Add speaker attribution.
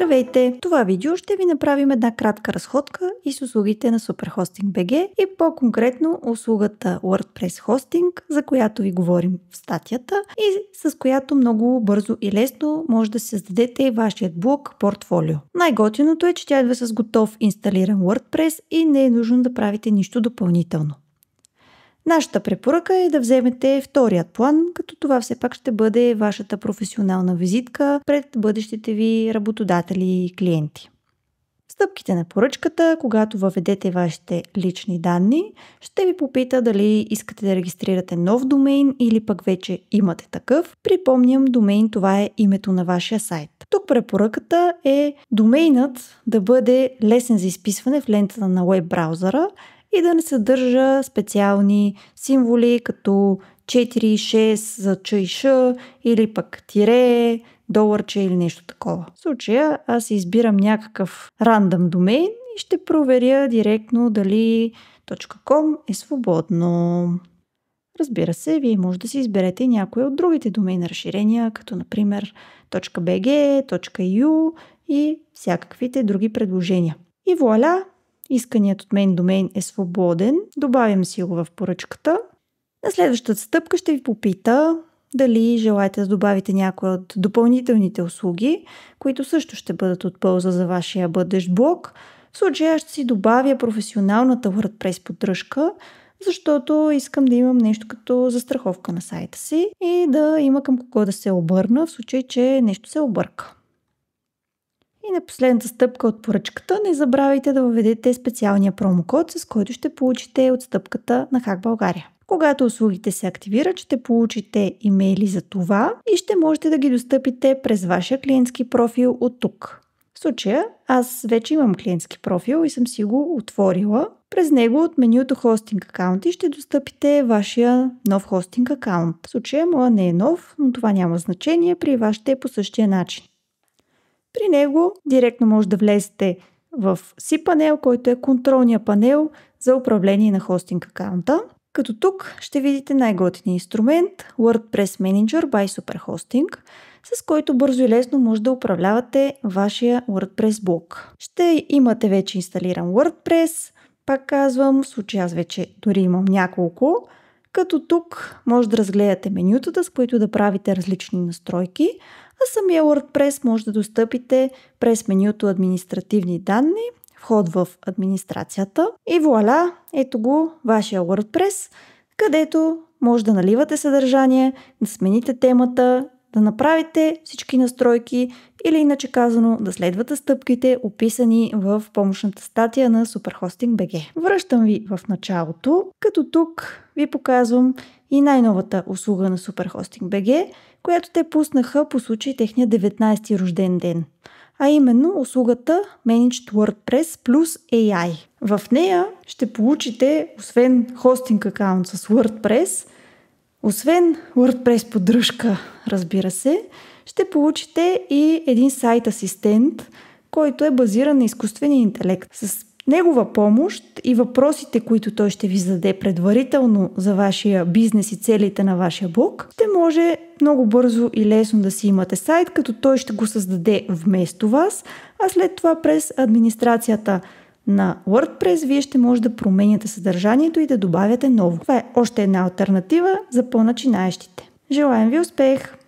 Speaker 1: Здравейте! Това видео ще ви направим една кратка разходка и с услугите на Superhosting.bg и по-конкретно услугата WordPress Hosting, за която ви говорим в статията и с която много бързо и лесно може да създадете и вашият блог портфолио. Най-готиното е, че тя идва с готов инсталиран WordPress и не е нужно да правите нищо допълнително. Нашата препоръка е да вземете вторият план, като това все пак ще бъде вашата професионална визитка пред бъдещите ви работодатели и клиенти. Стъпките на поръчката, когато въведете вашите лични данни, ще ви попита дали искате да регистрирате нов домейн или пък вече имате такъв. Припомням, домейн това е името на вашия сайт. Тук препоръката е домейнът да бъде лесен за изписване в лентата на веб браузъра и да не съдържа специални символи като 4, 6 за Ч и Ш или пък тире, доларче или нещо такова. В случая аз избирам някакъв рандъм домейн и ще проверя директно дали .com е свободно. Разбира се, вие може да си изберете някои от другите домейн разширения, като например .bg, .eu и всякаквите други предложения. И вуаля, Исканият от мен домейн е свободен. Добавям си го в поръчката. На следващата стъпка ще ви попита дали желаете да добавите някои от допълнителните услуги, които също ще бъдат от полза за вашия бъдещ блог. В случая ще си добавя професионалната WordPress поддръжка, защото искам да имам нещо като застраховка на сайта си и да има към кого да се обърна в случай, че нещо се обърка. И на последната стъпка от поръчката не забравяйте да въведете специалния промокод, с който ще получите отстъпката на Хак България. Когато услугите се активират, ще получите имейли за това и ще можете да ги достъпите през вашия клиентски профил от тук. В случая аз вече имам клиентски профил и съм си го отворила. През него от менюто хостинг акаунти ще достъпите вашия нов хостинг акаунт. В случая моя не е нов, но това няма значение, при вашите по същия начин. При него директно може да влезете в C-панел, който е контролния панел за управление на хостинг акаунта. Като тук ще видите най-готиния инструмент WordPress Manager by Superhosting, с който бързо и лесно може да управлявате вашия WordPress блок. Ще имате вече инсталиран WordPress, пак казвам, в случай аз вече дори имам няколко, като тук може да разгледате менютата, с които да правите различни настройки, а самия WordPress може да достъпите през менюто Административни данни, вход в администрацията и вуаля, ето го вашия WordPress, където може да наливате съдържание, да смените темата, да направите всички настройки или иначе казано да следвате стъпките, описани в помощната статия на Superhosting.bg. Връщам ви в началото, като тук ви показвам и най-новата услуга на SuperHosting BG, която те пуснаха по случай техния 19-ти рожден ден а именно услугата Managed WordPress плюс AI. В нея ще получите, освен хостинг акаунт с WordPress, освен WordPress поддръжка, разбира се, ще получите и един сайт асистент, който е базиран на изкуствения интелект. С негова помощ и въпросите, които той ще ви зададе предварително за вашия бизнес и целите на вашия блог, ще може много бързо и лесно да си имате сайт, като той ще го създаде вместо вас, а след това през администрацията на WordPress вие ще може да променяте съдържанието и да добавяте ново. Това е още една альтернатива за по-начинаещите. Желаем ви успех!